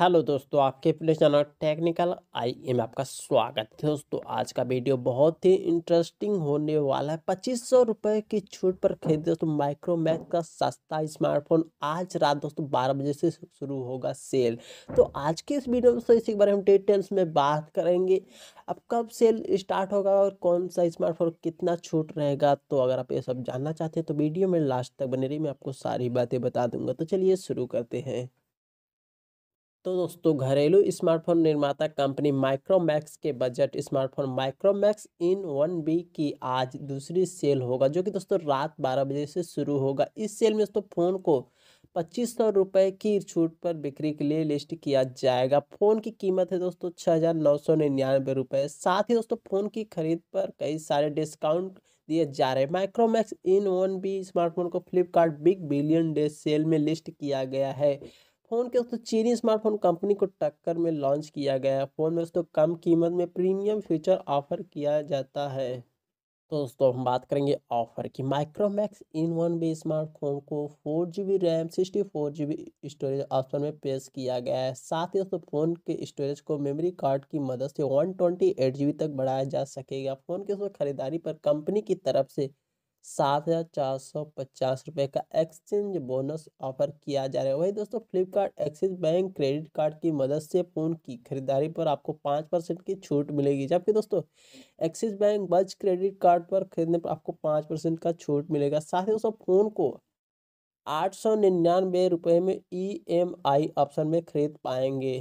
hello दोस्तों आपके अपने चैनल टेक्निकल आई एम आपका स्वागत है दोस्तों आज का वीडियो बहुत ही इंटरेस्टिंग होने वाला है पच्चीस सौ रुपये की छूट पर खरीद दोस्तों माइक्रोमैक्स का सस्ता स्मार्टफोन आज रात दोस्तों बारह बजे से शुरू होगा सेल तो आज के इस वीडियो में दोस्तों इसी के बारे में डिटेल्स में बात करेंगे अब कब सेल स्टार्ट होगा और कौन सा स्मार्टफोन कितना छूट रहेगा तो अगर आप ये सब जानना चाहते हैं तो वीडियो में लास्ट तक बने रही मैं आपको सारी बातें बता दूंगा तो चलिए शुरू करते हैं तो दोस्तों घरेलू स्मार्टफोन निर्माता कंपनी माइक्रोमैक्स के budget smartphone Micromax in one B की आज दूसरी सेल होगा जो कि दोस्तों रात बारह बजे से शुरू होगा इस सेल में दोस्तों फ़ोन को पच्चीस सौ रुपये की छूट पर बिक्री के लिए लिस्ट किया जाएगा फ़ोन की कीमत है दोस्तों छः हज़ार नौ सौ निन्यानवे रुपये साथ ही दोस्तों फ़ोन की खरीद पर कई सारे डिस्काउंट दिए जा रहे हैं Micromax in one B smartphone को Flipkart big billion day sale में लिस्ट किया गया है फ़ोन के दोस्तों चीनी स्मार्टफोन कंपनी को टक्कर में लॉन्च किया गया है फ़ोन में दोस्तों कम कीमत में प्रीमियम फीचर ऑफर किया जाता है तो दोस्तों हम बात करेंगे ऑफर की Micromax in one B smartphone को four G B RAM sixty four G B storage option में पेश किया गया है साथ ही दोस्तों फ़ोन के स्टोरेज को मेमोरी कार्ड की मदद से one twenty eight G B तक बढ़ाया जा सकेगा फ़ोन के दोस्तों खरीदारी पर कंपनी की तरफ से सात हज़ार चार सौ पचास रुपये का एक्सचेंज बोनस ऑफर किया जा रहा है वही दोस्तों Flipkart Axis bank credit card की मदद से फोन की खरीदारी पर आपको पाँच परसेंट की छूट मिलेगी जबकि दोस्तों एक्सिस बैंक बज क्रेडिट कार्ड पर खरीदने पर आपको पाँच परसेंट का छूट मिलेगा साथ ही दोस्तों फ़ोन को आठ सौ निन्यानवे रुपये में ई एम आई ऑप्शन में खरीद पाएंगे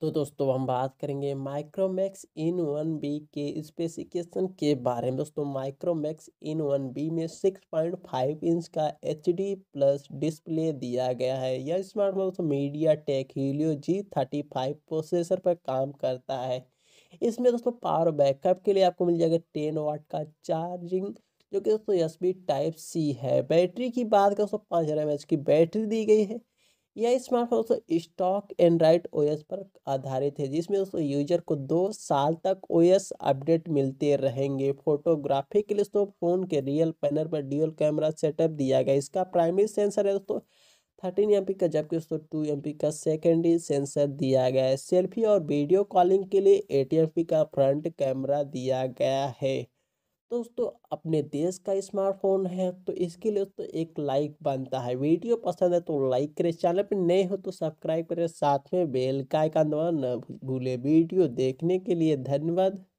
तो दोस्तों हम बात करेंगे माइक्रोमैक्स इन वन बी के स्पेसिफिकेशन के बारे में दोस्तों माइक्रोमैक्स इन वन बी में सिक्स पॉइंट फाइव इंच का एच डी प्लस डिस्प्ले दिया गया है यह स्मार्टफोन दोस्तों MediaTek Helio G thirty five processor पर काम करता है इसमें दोस्तों पावर बैकअप के लिए आपको मिल जाएगा टेन वाट का चार्जिंग जो कि दोस्तों एस टाइप सी है बैटरी की बात करें दोस्तों पाँच हज़ार एम की बैटरी दी गई है यह स्मार्टफोन दोस्तों स्टॉक एंड्राइड ओ पर आधारित है जिसमें दोस्तों यूजर को दो साल तक ओ अपडेट मिलते रहेंगे फोटोग्राफी के लिए दोस्तों फोन के रियल पैनल पर ड्यूअल कैमरा सेटअप दिया गया इसका प्राइमरी सेंसर है दोस्तों थर्टीन एम का जबकि दोस्तों टू एम का सेकेंडरी सेंसर दिया गया है सेल्फी और वीडियो कॉलिंग के लिए एटीएफपी का फ्रंट कैमरा दिया गया है दोस्तों अपने देश का स्मार्टफोन है तो इसके लिए दोस्तों एक लाइक बनता है वीडियो पसंद है तो लाइक करें चैनल पर नए हो तो सब्सक्राइब करें साथ में बेल का आइकन दबाना न भूलें वीडियो देखने के लिए धन्यवाद